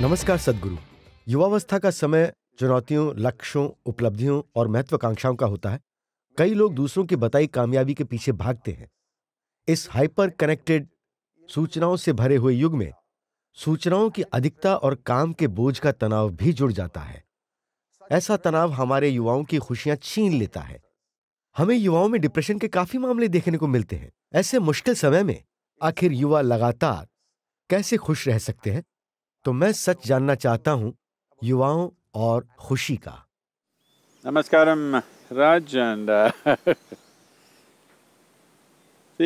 नमस्कार सदगुरु युवावस्था का समय चुनौतियों लक्ष्यों उपलब्धियों और महत्वाकांक्षाओं का होता है कई लोग दूसरों की बताई कामयाबी के पीछे भागते हैं इस हाइपर कनेक्टेड सूचनाओं से भरे हुए युग में सूचनाओं की अधिकता और काम के बोझ का तनाव भी जुड़ जाता है ऐसा तनाव हमारे युवाओं की खुशियां छीन लेता है हमें युवाओं में डिप्रेशन के काफी मामले देखने को मिलते हैं ऐसे मुश्किल समय में आखिर युवा लगातार कैसे खुश रह सकते हैं तो मैं सच जानना चाहता हूं युवाओं और खुशी का नमस्कार राज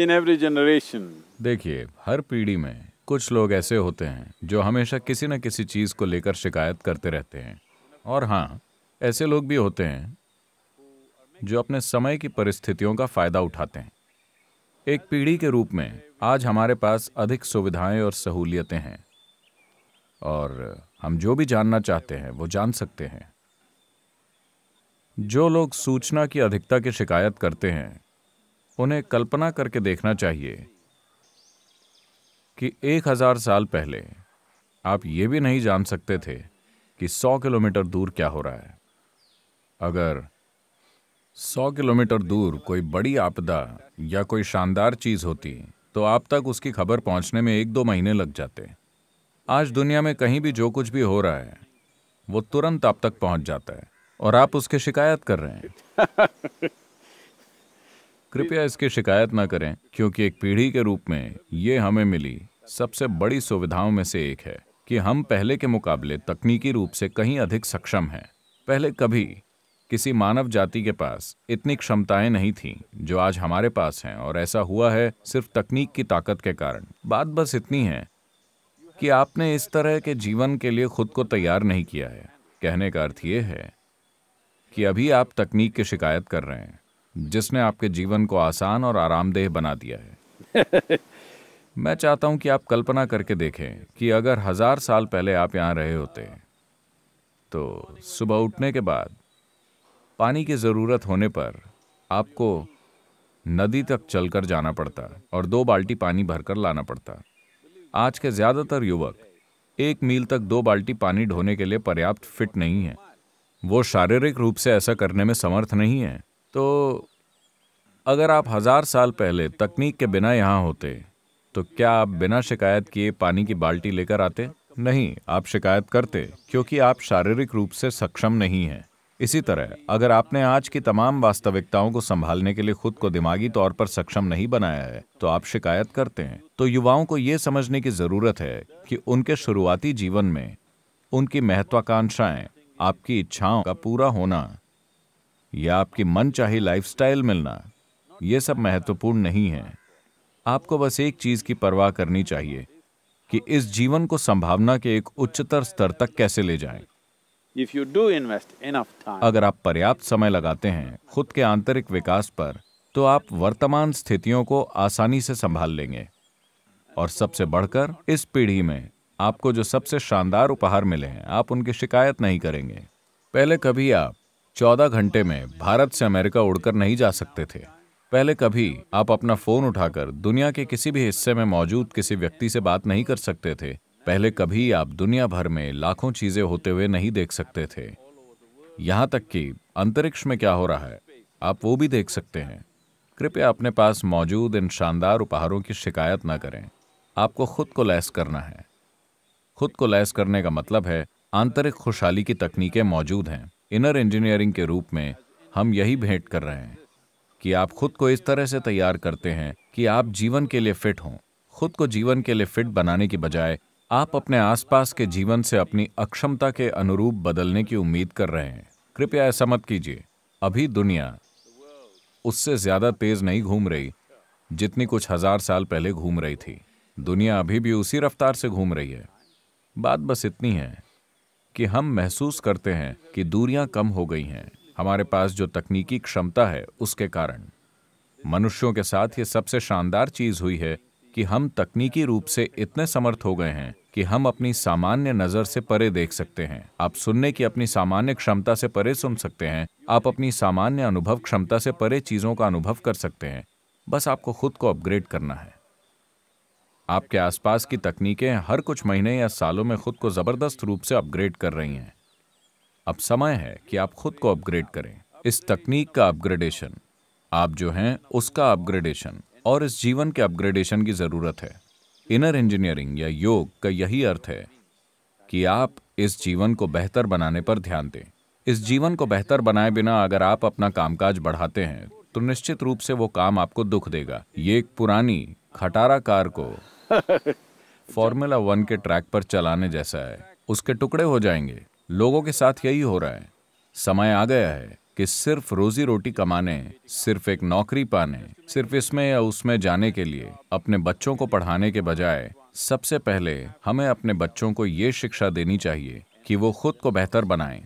इन एवरी जनरेशन देखिए हर पीढ़ी में कुछ लोग ऐसे होते हैं जो हमेशा किसी न किसी चीज को लेकर शिकायत करते रहते हैं और हाँ ऐसे लोग भी होते हैं जो अपने समय की परिस्थितियों का फायदा उठाते हैं एक पीढ़ी के रूप में आज हमारे पास अधिक सुविधाएं और सहूलियतें हैं और हम जो भी जानना चाहते हैं वो जान सकते हैं जो लोग सूचना की अधिकता की शिकायत करते हैं उन्हें कल्पना करके देखना चाहिए कि एक हजार साल पहले आप ये भी नहीं जान सकते थे कि सौ किलोमीटर दूर क्या हो रहा है अगर सौ किलोमीटर दूर कोई बड़ी आपदा या कोई शानदार चीज होती तो आप तक उसकी खबर पहुंचने में एक दो महीने लग जाते आज दुनिया में कहीं भी जो कुछ भी हो रहा है वो तुरंत आप तक पहुंच जाता है और आप उसकी शिकायत कर रहे हैं कृपया इसकी शिकायत ना करें क्योंकि एक पीढ़ी के रूप में ये हमें मिली सबसे बड़ी सुविधाओं में से एक है कि हम पहले के मुकाबले तकनीकी रूप से कहीं अधिक सक्षम हैं पहले कभी किसी मानव जाति के पास इतनी क्षमताएं नहीं थीं जो आज हमारे पास हैं और ऐसा हुआ है सिर्फ तकनीक की ताकत के कारण बात बस इतनी है कि आपने इस तरह के जीवन के लिए खुद को तैयार नहीं किया है कहने का अर्थ ये है कि अभी आप तकनीक की शिकायत कर रहे हैं जिसने आपके जीवन को आसान और आरामदेह बना दिया है मैं चाहता हूं कि आप कल्पना करके देखें कि अगर हजार साल पहले आप यहां रहे होते तो सुबह उठने के बाद पानी की ज़रूरत होने पर आपको नदी तक चलकर जाना पड़ता और दो बाल्टी पानी भरकर लाना पड़ता आज के ज़्यादातर युवक एक मील तक दो बाल्टी पानी ढोने के लिए पर्याप्त फिट नहीं है वो शारीरिक रूप से ऐसा करने में समर्थ नहीं है तो अगर आप हजार साल पहले तकनीक के बिना यहाँ होते तो क्या आप बिना शिकायत किए पानी की बाल्टी लेकर आते नहीं आप शिकायत करते क्योंकि आप शारीरिक रूप से सक्षम नहीं हैं इसी तरह अगर आपने आज की तमाम वास्तविकताओं को संभालने के लिए खुद को दिमागी तौर पर सक्षम नहीं बनाया है तो आप शिकायत करते हैं तो युवाओं को ये समझने की जरूरत है कि उनके शुरुआती जीवन में उनकी महत्वाकांक्षाएं आपकी इच्छाओं का पूरा होना या आपकी मनचाही लाइफस्टाइल मिलना ये सब महत्वपूर्ण नहीं है आपको बस एक चीज की परवाह करनी चाहिए कि इस जीवन को संभावना के एक उच्चतर स्तर तक कैसे ले जाएं। अगर आप पर्याप्त समय लगाते हैं खुद के आंतरिक विकास पर तो आप वर्तमान स्थितियों को आसानी से संभाल लेंगे और सबसे बढ़कर इस पीढ़ी में आपको जो सबसे शानदार उपहार मिले हैं आप उनकी शिकायत नहीं करेंगे पहले कभी आप चौदह घंटे में भारत से अमेरिका उड़कर नहीं जा सकते थे पहले कभी आप अपना फोन उठाकर दुनिया के किसी भी हिस्से में मौजूद किसी व्यक्ति से बात नहीं कर सकते थे पहले कभी आप दुनिया भर में लाखों चीजें होते हुए नहीं देख सकते थे यहां तक कि अंतरिक्ष में क्या हो रहा है आप वो भी देख सकते हैं कृपया अपने पास मौजूद इन शानदार उपहारों की शिकायत ना करें आपको खुद को लैस करना है खुद को लैस करने का मतलब है आंतरिक खुशहाली की तकनीकें मौजूद हैं इनर इंजीनियरिंग के रूप में हम यही भेंट कर रहे हैं कि आप खुद को इस तरह से तैयार करते हैं कि आप जीवन के लिए फिट हों खुद को जीवन के लिए फिट बनाने की बजाय आप अपने आसपास के जीवन से अपनी अक्षमता के अनुरूप बदलने की उम्मीद कर रहे हैं कृपया ऐसा मत कीजिए अभी दुनिया उससे ज्यादा तेज नहीं घूम रही जितनी कुछ हजार साल पहले घूम रही थी दुनिया अभी भी उसी रफ्तार से घूम रही है बात बस इतनी है कि हम महसूस करते हैं कि दूरियां कम हो गई हैं हमारे पास जो तकनीकी क्षमता है उसके कारण मनुष्यों के साथ ये सबसे शानदार चीज हुई है कि हम तकनीकी रूप से इतने समर्थ हो गए हैं कि हम अपनी सामान्य नजर से परे देख सकते हैं आप सुनने की अपनी सामान्य क्षमता से परे सुन सकते हैं आप अपनी सामान्य अनुभव क्षमता से परे चीजों का अनुभव कर सकते हैं बस आपको खुद को अपग्रेड करना है आपके आसपास की तकनीकें हर कुछ महीने या सालों में खुद को जबरदस्त रूप से अपग्रेड कर रही हैं अब समय है कि आप खुद को अपग्रेड करें इस तकनीक का अपग्रेडेशन आप जो हैं उसका अपग्रेडेशन और इस जीवन के अपग्रेडेशन की जरूरत है इनर इंजीनियरिंग या योग का यही अर्थ है कि आप इस जीवन को बेहतर बनाने पर ध्यान दें इस जीवन को बेहतर बनाए बिना अगर आप अपना कामकाज बढ़ाते हैं तो निश्चित रूप से वो काम आपको दुख देगा ये एक पुरानी खटारा कार को फॉर्मूला वन के ट्रैक पर चलाने जैसा है उसके टुकड़े हो जाएंगे लोगों के साथ यही हो रहा है समय आ गया है कि सिर्फ रोजी रोटी कमाने सिर्फ एक नौकरी पाने सिर्फ इसमें या उसमें जाने के लिए अपने बच्चों को पढ़ाने के बजाय सबसे पहले हमें अपने बच्चों को ये शिक्षा देनी चाहिए कि वो खुद को बेहतर बनाएं।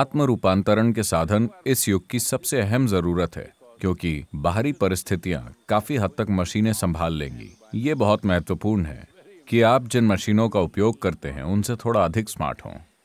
आत्म रूपांतरण के साधन इस युग की सबसे अहम जरूरत है क्योंकि बाहरी परिस्थितियाँ काफी हद तक मशीनें संभाल लेंगी ये बहुत महत्वपूर्ण है कि आप जिन मशीनों का उपयोग करते हैं उनसे थोड़ा अधिक स्मार्ट हों